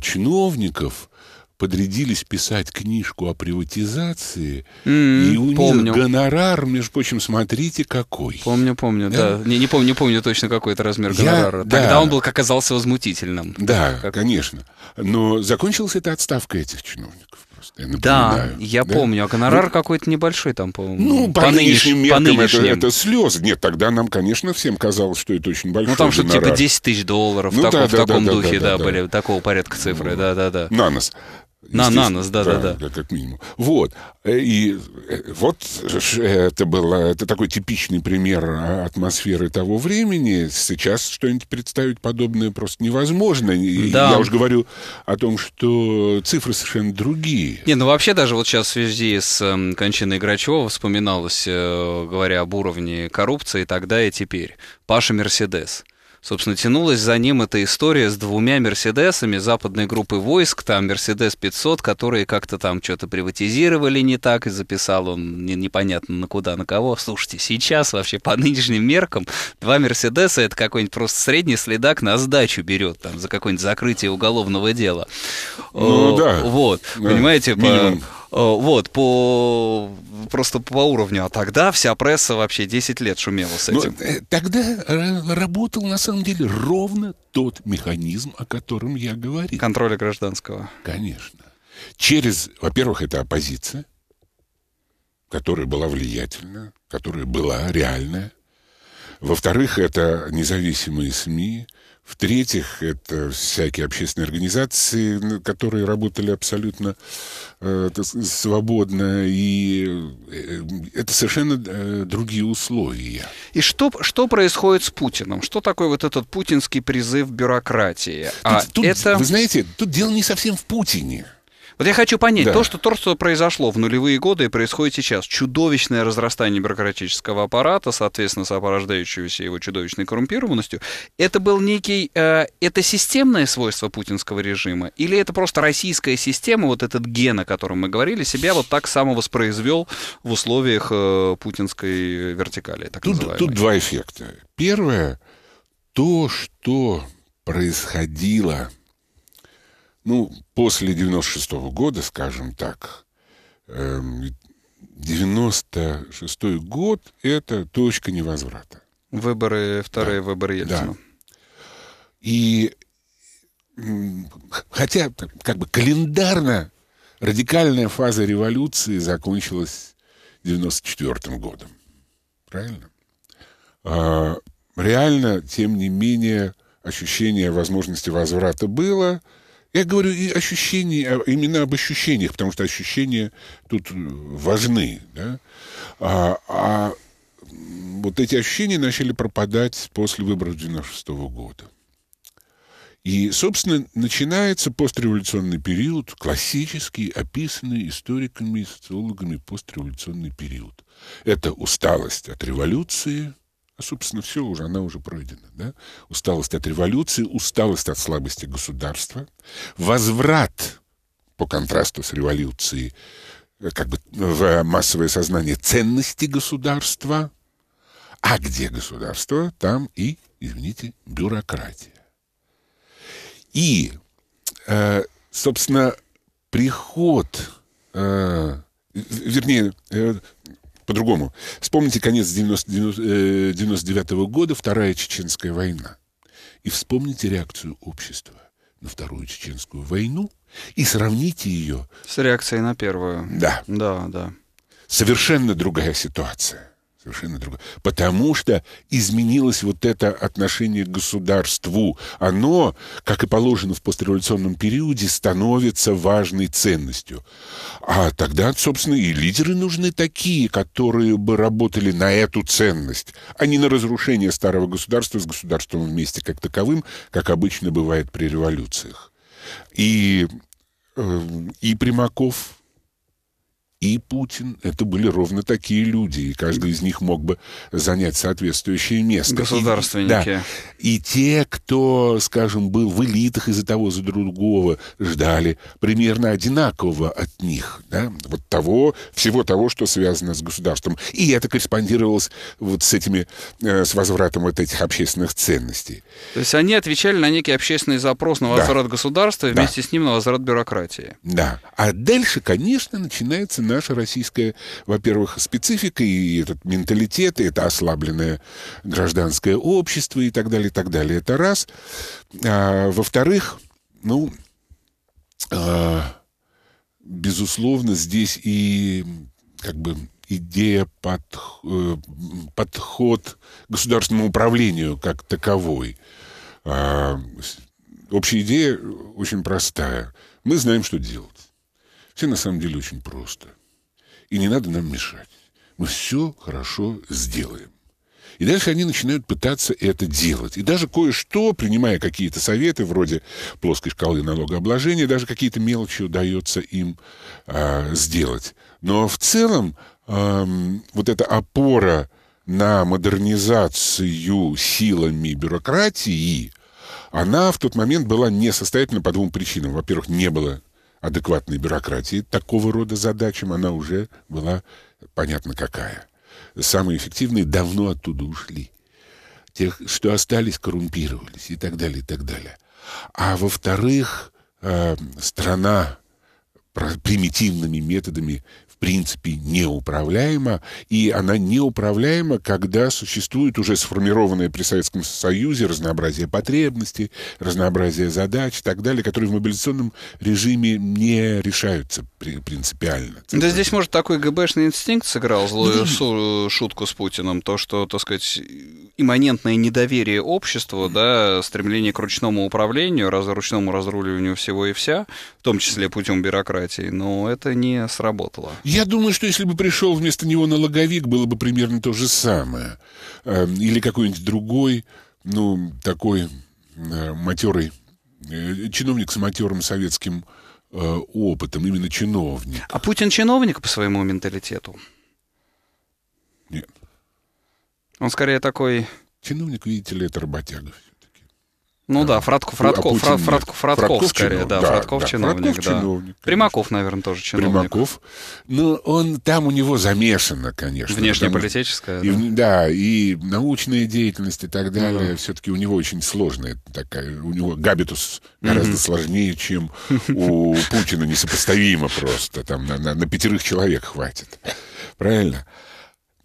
чиновников подрядились писать книжку о приватизации, mm, и у помню. них гонорар, между прочим, смотрите какой. Помню, помню, да. Э? да. Не, не помню, не помню точно какой это размер Я, гонорара. Да. Тогда он был, как оказался, возмутительным. Да, как... конечно. Но закончилась эта отставка этих чиновников Я да, я да? помню. А ну, гонорар ну, какой-то небольшой там, по-моему. Ну, по, по нынешним, меркам по нынешним. Это, это слез. Нет, тогда нам, конечно, всем казалось, что это очень ну, большой Ну, там что-то типа 10 тысяч долларов ну, так, да, в да, таком да, духе, да, да, да, были, такого порядка цифры, да-да-да. Ну, на нас на, на нас, да, да, да, да. Как минимум. Вот. Э, и э, вот это было, это такой типичный пример а, атмосферы того времени. Сейчас что-нибудь представить подобное просто невозможно. Да. Я уж говорю о том, что цифры совершенно другие. Не, ну вообще даже вот сейчас в связи с эм, кончиной Грачева вспоминалось, э, говоря об уровне коррупции тогда и теперь. Паша Мерседес – Собственно, тянулась за ним эта история с двумя «Мерседесами» западной группы войск, там «Мерседес 500», которые как-то там что-то приватизировали не так, и записал он не, непонятно на куда, на кого. Слушайте, сейчас вообще по нынешним меркам два «Мерседеса» — это какой-нибудь просто средний следак на сдачу берет там за какое-нибудь закрытие уголовного дела. Ну О, да. Вот, да. понимаете, Минимум. Э, вот, по просто по уровню. А тогда вся пресса вообще 10 лет шумела с ну, этим. Но, э, тогда работал на самом деле ровно тот механизм, о котором я говорил. Контроля гражданского. Конечно. Через, во-первых, это оппозиция, которая была влиятельна, которая была реальная. Во-вторых, это независимые СМИ, в-третьих, это всякие общественные организации, которые работали абсолютно э, свободно, и э, это совершенно э, другие условия. И что, что происходит с Путиным? Что такое вот этот путинский призыв бюрократии? Тут, а тут, это... Вы знаете, тут дело не совсем в Путине. Вот я хочу понять, да. то, что то, что произошло в нулевые годы и происходит сейчас, чудовищное разрастание бюрократического аппарата, соответственно, сопровождающегося его чудовищной коррумпированностью, это был некий, э, это системное свойство путинского режима, или это просто российская система, вот этот ген, о котором мы говорили, себя вот так самовоспроизвел в условиях э, путинской вертикали, так тут, называемой? Тут два эффекта. Первое, то, что происходило ну, после 96 -го года, скажем так, 96 эм, год – это точка невозврата. Выборы, вторые да. выборы Ельцина. Да. И хотя, как бы календарно, радикальная фаза революции закончилась 94 годом. Правильно? А, реально, тем не менее, ощущение возможности возврата было – я говорю и ощущения, а именно об ощущениях, потому что ощущения тут э, важны. Да? А, а вот эти ощущения начали пропадать после выборов 96 года. И, собственно, начинается постреволюционный период, классический, описанный историками и социологами постреволюционный период. Это усталость от революции – а, собственно, все уже, она уже пройдена. Да? Усталость от революции, усталость от слабости государства, возврат по контрасту с революцией э, как бы в массовое сознание ценности государства. А где государство, там и, извините, бюрократия. И, э, собственно, приход, э, вернее, по-другому. Вспомните конец 90, 90, 99 -го года, Вторая Чеченская война. И вспомните реакцию общества на Вторую Чеченскую войну и сравните ее... С реакцией на Первую. Да. Да, да. Совершенно другая ситуация совершенно другое. Потому что изменилось вот это отношение к государству. Оно, как и положено в постреволюционном периоде, становится важной ценностью. А тогда, собственно, и лидеры нужны такие, которые бы работали на эту ценность, а не на разрушение старого государства с государством вместе как таковым, как обычно бывает при революциях. И, э, и Примаков и Путин. Это были ровно такие люди, и каждый из них мог бы занять соответствующее место. Государственники. И, да. И те, кто, скажем, был в элитах из-за того, за другого, ждали примерно одинакового от них, да, вот того, всего того, что связано с государством. И это корреспондировалось вот с этими, э, с возвратом вот этих общественных ценностей. То есть они отвечали на некий общественный запрос на возврат да. государства и да. вместе с ним на возврат бюрократии. Да. А дальше, конечно, начинается наша российская, во-первых, специфика и этот менталитет, и это ослабленное гражданское общество и так далее, и так далее. Это раз. А, во-вторых, ну, а, безусловно, здесь и как бы идея, под, э, подход к государственному управлению как таковой. А, общая идея очень простая. Мы знаем, что делать. Все на самом деле очень просто и не надо нам мешать. Мы все хорошо сделаем. И дальше они начинают пытаться это делать. И даже кое-что, принимая какие-то советы вроде плоской шкалы налогообложения, даже какие-то мелочи удается им э, сделать. Но в целом э, вот эта опора на модернизацию силами бюрократии, она в тот момент была несостоятельна по двум причинам. Во-первых, не было адекватной бюрократии такого рода задачам, она уже была понятно какая. Самые эффективные давно оттуда ушли. Тех, что остались, коррумпировались и так далее, и так далее. А во-вторых, э, страна примитивными методами принципе неуправляема, и она неуправляема, когда существует уже сформированное при Советском Союзе разнообразие потребностей, разнообразие задач и так далее, которые в мобилизационном режиме не решаются принципиально. Да здесь, может, такой ГБшный инстинкт сыграл злую ну шутку с Путиным, то, что, так сказать, имманентное недоверие обществу, да, стремление к ручному управлению, раз, разруливанию всего и вся, в том числе путем бюрократии, но это не сработало. Я думаю, что если бы пришел вместо него налоговик, было бы примерно то же самое. Эм, или какой-нибудь другой, ну, такой э, матерый, э, чиновник с матерым советским э, опытом, именно чиновник. А Путин чиновник по своему менталитету? Нет. Он скорее такой... Чиновник, видите ли, это работяга. Ну да, Фратко, Фратко, Фра, Фратко, Фратков, Фратков скорее, чинов, да, Фратков да, чиновник, Фратков, да. чиновник Примаков, наверное, тоже чиновник. Примаков, ну он, там у него замешано, конечно. Внешнеполитическая. Потому, да. И, да, и научная деятельность и так ну далее, mm все-таки у него очень сложная такая, у него габитус гораздо mm-hmm. сложнее, чем у [LAUGHS] Путина, несопоставимо просто, там на пятерых человек хватит, правильно?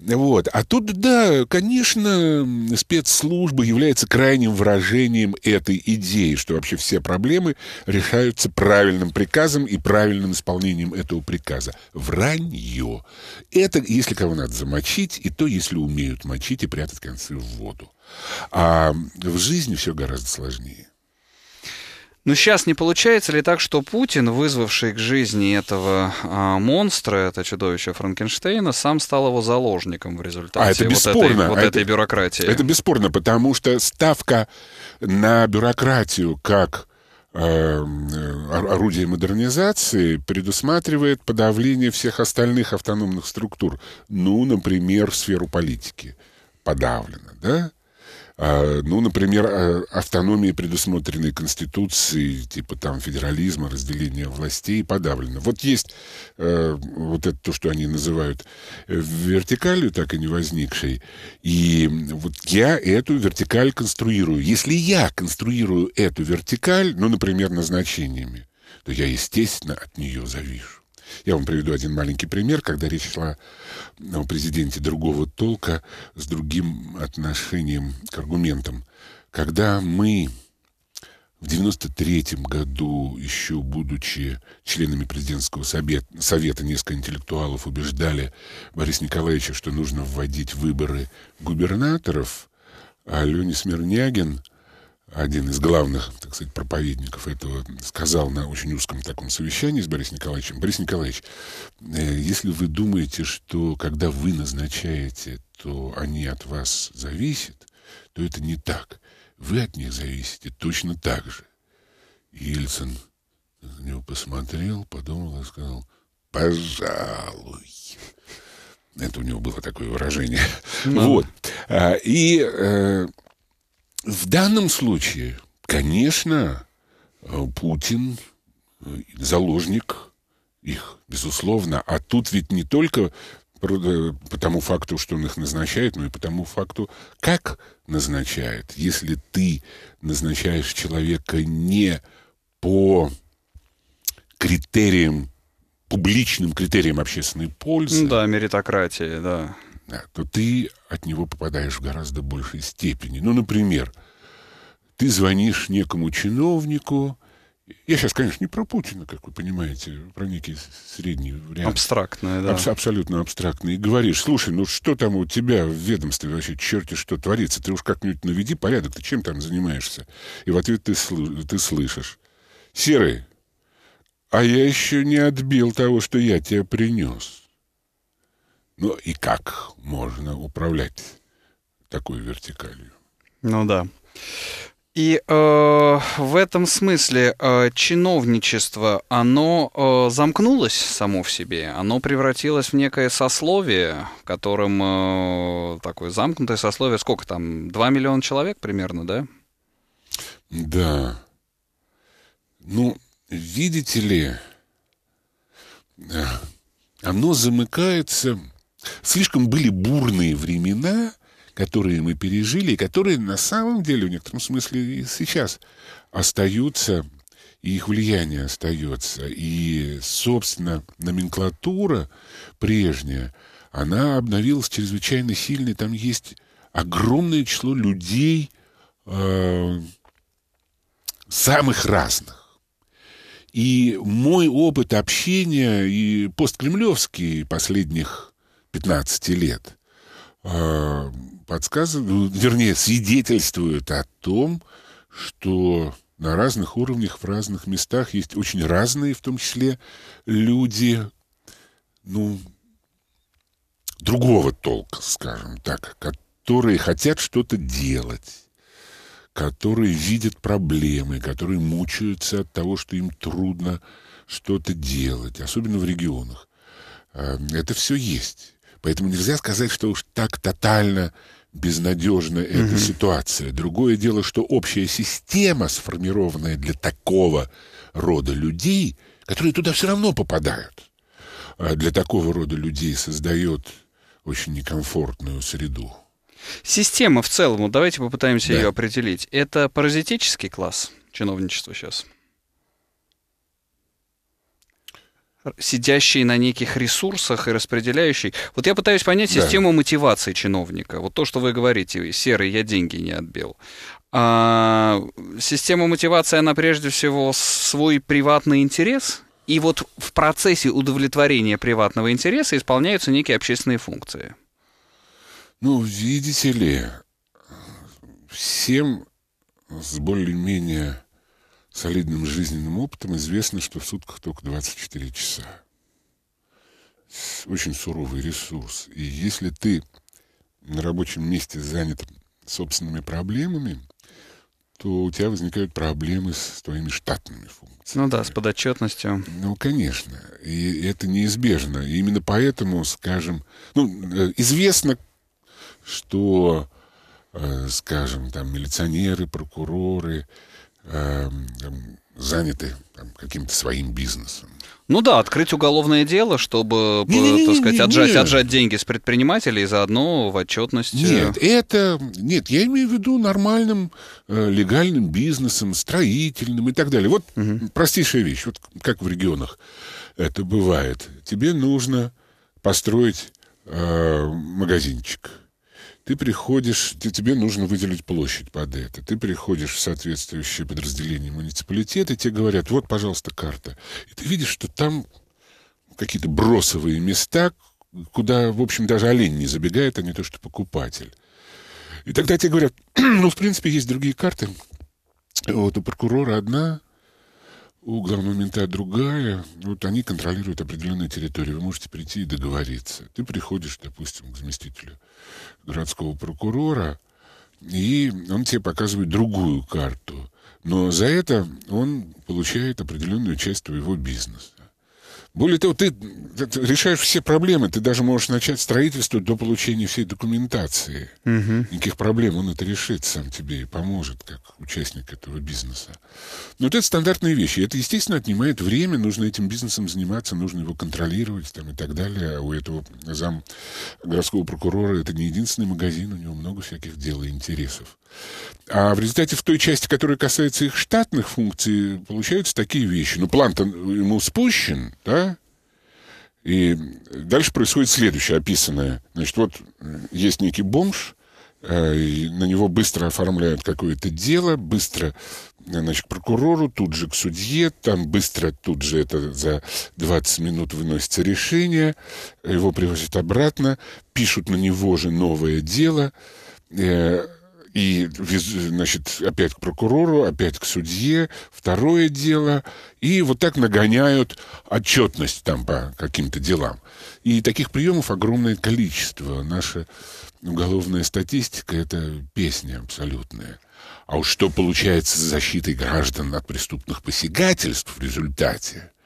Вот. А тут, да, конечно, спецслужбы являются крайним выражением этой идеи, что вообще все проблемы решаются правильным приказом и правильным исполнением этого приказа. Вранье. Это если кого надо замочить, и то, если умеют мочить и прятать концы в воду. А в жизни все гораздо сложнее. Но ну, сейчас не получается ли так, что Путин, вызвавший к жизни этого э, монстра, это чудовище Франкенштейна, сам стал его заложником в результате а это вот, бесспорно. А этой, вот это, этой бюрократии? Это бесспорно, потому что ставка на бюрократию как э, э орудие модернизации предусматривает подавление всех остальных автономных структур. Ну, например, в сферу политики подавлено, да? А, ну, например, э, автономии, предусмотренные Конституцией, типа там федерализма, разделения властей, подавлено. Вот есть э, вот это то, что они называют э, вертикалью, так и не возникшей. И вот я эту вертикаль конструирую. Если я конструирую эту вертикаль, ну, например, назначениями, то я, естественно, от нее завишу. Я вам приведу один маленький пример, когда речь шла о президенте другого толка с другим отношением к аргументам. Когда мы в 1993 году, еще будучи членами президентского совета, совета, несколько интеллектуалов убеждали Бориса Николаевича, что нужно вводить выборы губернаторов, а Леонид Смирнягин – один из главных, так сказать, проповедников этого сказал на очень узком таком совещании с Борисом Николаевичем. Борис Николаевич, э, если вы думаете, что когда вы назначаете, то они от вас зависят, то это не так. Вы от них зависите точно так же. Ельцин на него посмотрел, подумал и сказал, пожалуй. Это у него было такое выражение. Вот. А, и э, в данном случае, конечно, э, Путин э, заложник их, безусловно. А тут ведь не только э, по тому факту, что он их назначает, но и по тому факту, как назначает. Если ты назначаешь человека не по критериям, публичным критериям общественной пользы... да, меритократии, да. А, то ты от него попадаешь в гораздо большей степени. Ну, например, ты звонишь некому чиновнику, я сейчас, конечно, не про Путина, как вы понимаете, про некий средний вариант. Абстрактное, да. Абс- абсолютно абстрактное. И говоришь, слушай, ну что там у тебя в ведомстве вообще, черти что творится? Ты уж как-нибудь наведи порядок, ты чем там занимаешься? И в ответ ты, сл- ты слышишь. Серый, а я еще не отбил того, что я тебе принес. Ну и как можно управлять такой вертикалью? Ну да. И э, в этом смысле э, чиновничество, оно э, замкнулось само в себе, оно превратилось в некое сословие, которым э, такое замкнутое сословие, сколько там, 2 миллиона человек примерно, да? Да. Ну, видите ли, э, оно замыкается Слишком были бурные времена, которые мы пережили, и которые на самом деле в некотором смысле и сейчас остаются, и их влияние остается. И, собственно, номенклатура прежняя, она обновилась чрезвычайно сильно. Там есть огромное число людей э, самых разных. И мой опыт общения и посткремлевский последних 15 лет, э, подсказывают, ну, вернее, свидетельствуют о том, что на разных уровнях, в разных местах есть очень разные, в том числе, люди, ну, другого толка, скажем так, которые хотят что-то делать, которые видят проблемы, которые мучаются от того, что им трудно что-то делать, особенно в регионах. Э, это все есть. Поэтому нельзя сказать, что уж так тотально безнадежна mm -hmm. эта ситуация. Другое дело, что общая система, сформированная для такого рода людей, которые туда все равно попадают, а для такого рода людей создает очень некомфортную среду. Система в целом, давайте попытаемся да. ее определить. Это паразитический класс чиновничества сейчас? сидящий на неких ресурсах и распределяющий. Вот я пытаюсь понять да. систему мотивации чиновника. Вот то, что вы говорите, серый, я деньги не отбил. А, система мотивации, она прежде всего свой приватный интерес. И вот в процессе удовлетворения приватного интереса исполняются некие общественные функции. Ну, видите ли, всем с более-менее солидным жизненным опытом известно, что в сутках только 24 часа. Очень суровый ресурс. И если ты на рабочем месте занят собственными проблемами, то у тебя возникают проблемы с твоими штатными функциями. Ну да, с подотчетностью. Ну, конечно. И это неизбежно. И именно поэтому, скажем, ну, э, известно, что, э, скажем, там, милиционеры, прокуроры, э, заняты там, каким-то своим бизнесом. Ну да, открыть уголовное дело, чтобы, э, не, не, не, так сказать, не, отжать, нет. отжать деньги с предпринимателей и заодно в отчетности. Нет, это... Нет, я имею в виду нормальным э, легальным бизнесом, строительным и так далее. Вот угу. простейшая вещь, вот как в регионах это бывает. Тебе нужно построить э, магазинчик ты приходишь, ты, тебе нужно выделить площадь под это. Ты приходишь в соответствующее подразделение муниципалитета, и тебе говорят, вот, пожалуйста, карта. И ты видишь, что там какие-то бросовые места, куда, в общем, даже олень не забегает, а не то что покупатель. И тогда тебе говорят, [CLEARS THROAT] ну, в принципе, есть другие карты. Вот у прокурора одна, у главного мента другая. Вот они контролируют определенную территорию. Вы можете прийти и договориться. Ты приходишь, допустим, к заместителю городского прокурора, и он тебе показывает другую карту. Но за это он получает определенную часть твоего бизнеса. Более того, ты решаешь все проблемы. Ты даже можешь начать строительство до получения всей документации. Угу. Никаких проблем он это решит сам тебе и поможет, как участник этого бизнеса. Но вот это стандартные вещи. Это, естественно, отнимает время. Нужно этим бизнесом заниматься, нужно его контролировать там, и так далее. А у этого зам городского прокурора это не единственный магазин. У него много всяких дел и интересов. А в результате в той части, которая касается их штатных функций, получаются такие вещи. Ну, план-то ему спущен, да, и дальше происходит следующее описанное. Значит, вот есть некий бомж, э, на него быстро оформляют какое-то дело, быстро значит, к прокурору, тут же к судье, там быстро, тут же это за 20 минут выносится решение, его привозят обратно, пишут на него же новое дело, э, и, значит, опять к прокурору, опять к судье, второе дело. И вот так нагоняют отчетность там по каким-то делам. И таких приемов огромное количество. Наша уголовная статистика – это песня абсолютная. А уж что получается с защитой граждан от преступных посягательств в результате –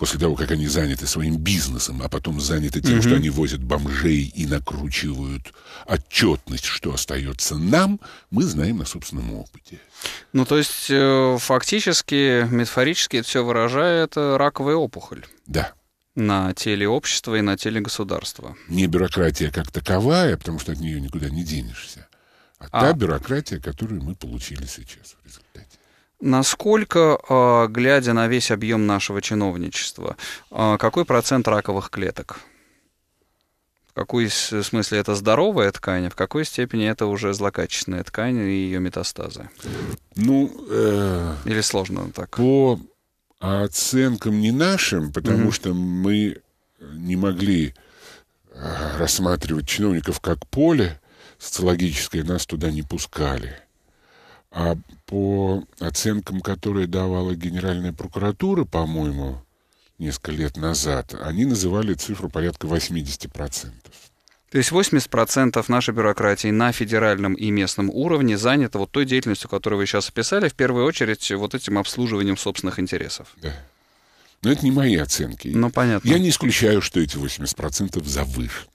после того, как они заняты своим бизнесом, а потом заняты тем, угу. что они возят бомжей и накручивают отчетность, что остается нам, мы знаем на собственном опыте. Ну, то есть, э, фактически, метафорически это все выражает э, раковая опухоль. Да на теле общества и на теле государства. Не бюрократия как таковая, потому что от нее никуда не денешься, а, а... та бюрократия, которую мы получили сейчас в результате. Насколько, а, глядя на весь объем нашего чиновничества, а, какой процент раковых клеток? В какой смысле это здоровая ткань, а в какой степени это уже злокачественная ткань и ее метастазы? Ну, э, или сложно так? По оценкам не нашим, потому угу. что мы не могли а, рассматривать чиновников как поле социологическое, нас туда не пускали. А по оценкам, которые давала Генеральная прокуратура, по-моему, несколько лет назад, они называли цифру порядка 80%. То есть 80% нашей бюрократии на федеральном и местном уровне занято вот той деятельностью, которую вы сейчас описали, в первую очередь вот этим обслуживанием собственных интересов. Да. Но это не мои оценки. Ну, понятно. Я не исключаю, что эти 80% завышено.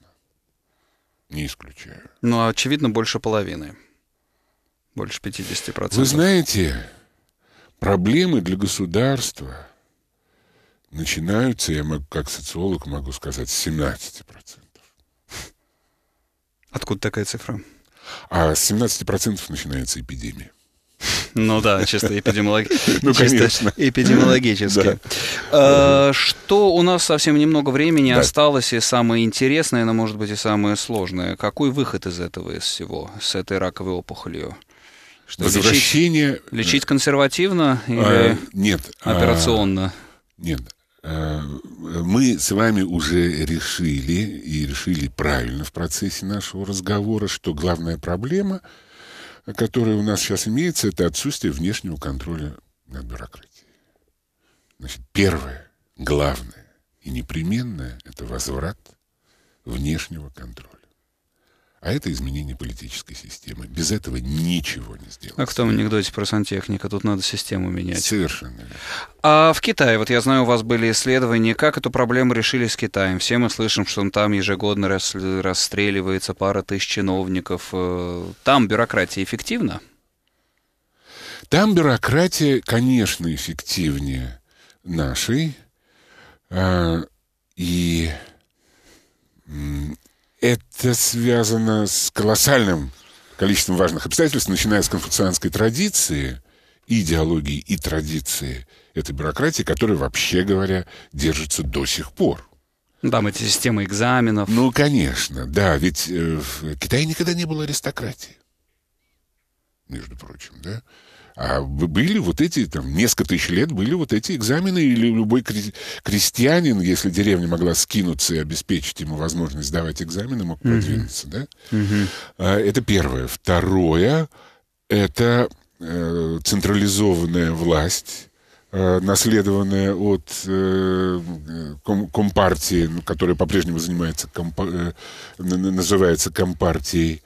Не исключаю. Ну, а очевидно, больше половины больше 50%. Вы знаете, проблемы для государства начинаются, я могу, как социолог могу сказать, с 17%. Откуда такая цифра? А с 17% начинается эпидемия. Ну да, чисто, эпидемиолог... [LAUGHS] Ну, эпидемиологически. А, что у нас совсем немного времени осталось, и самое интересное, но, может быть, и самое сложное. Какой выход из этого, из всего, с этой раковой опухолью? Что, возвращение... Лечить, лечить э, консервативно а, или а, нет, операционно? А, нет. мы с вами уже решили, и решили правильно в процессе нашего разговора, что главная проблема, которая у нас сейчас имеется, это отсутствие внешнего контроля над бюрократией. Значит, первое, главное и непременное – это возврат внешнего контроля. А это изменение политической системы. Без этого ничего не сделать. А как в том анекдоте про сантехника, тут надо систему менять. Совершенно верно. А в Китае, вот я знаю, у вас были исследования, как эту проблему решили с Китаем. Все мы слышим, что там ежегодно расстреливается пара тысяч чиновников. Э, там бюрократия эффективна? Там бюрократия, конечно, эффективнее нашей. А, и это связано с колоссальным количеством важных обстоятельств, начиная с конфуцианской традиции, идеологии и традиции этой бюрократии, которая, вообще говоря, держится до сих пор. Там эти системы экзаменов. Ну, конечно, да. Ведь э, в Китае никогда не было аристократии. Между прочим, да? А были вот эти, там, несколько тысяч лет были вот эти экзамены, или любой крестьянин, если деревня могла скинуться и обеспечить ему возможность сдавать экзамены, мог mm-hmm. продвинуться, да? Mm-hmm. А, это первое. Второе, это э, централизованная власть, э, наследованная от э, компартии, которая по-прежнему занимается компа, э, называется компартией,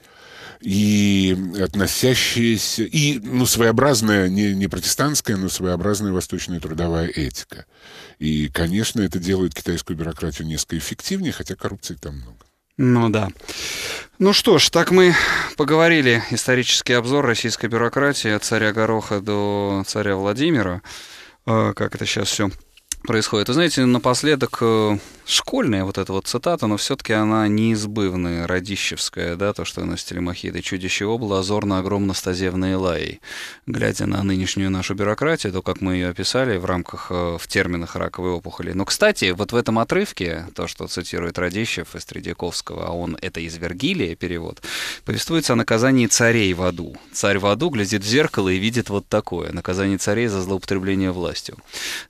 и относящаяся, и, ну, своеобразная, не, не протестантская, но своеобразная восточная трудовая этика. И, конечно, это делает китайскую бюрократию несколько эффективнее, хотя коррупции там много. Ну да. Ну что ж, так мы поговорили. Исторический обзор российской бюрократии от царя Гороха до царя Владимира. Э, как это сейчас все происходит. Вы знаете, напоследок э, школьная вот эта вот цитата, но все-таки она неизбывная, радищевская, да, то, что на нас телемахиты. «Чудище обла, озорно огромно стазевные лаи». Глядя на нынешнюю нашу бюрократию, то, как мы ее описали в рамках, э, в терминах раковой опухоли. Но, кстати, вот в этом отрывке, то, что цитирует Радищев из Тредяковского, а он это из Вергилия перевод, повествуется о наказании царей в аду. Царь в аду глядит в зеркало и видит вот такое. Наказание царей за злоупотребление властью.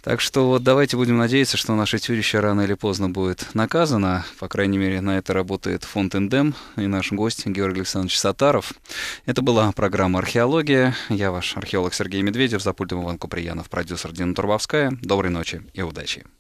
Так что вот давайте будем надеяться, что наши тюрища рано или поздно будет наказана. По крайней мере, на это работает фонд «Эндем» и наш гость Георгий Александрович Сатаров. Это была программа «Археология». Я ваш археолог Сергей Медведев, за пультом Иван Куприянов, продюсер Дина Турбовская. Доброй ночи и удачи!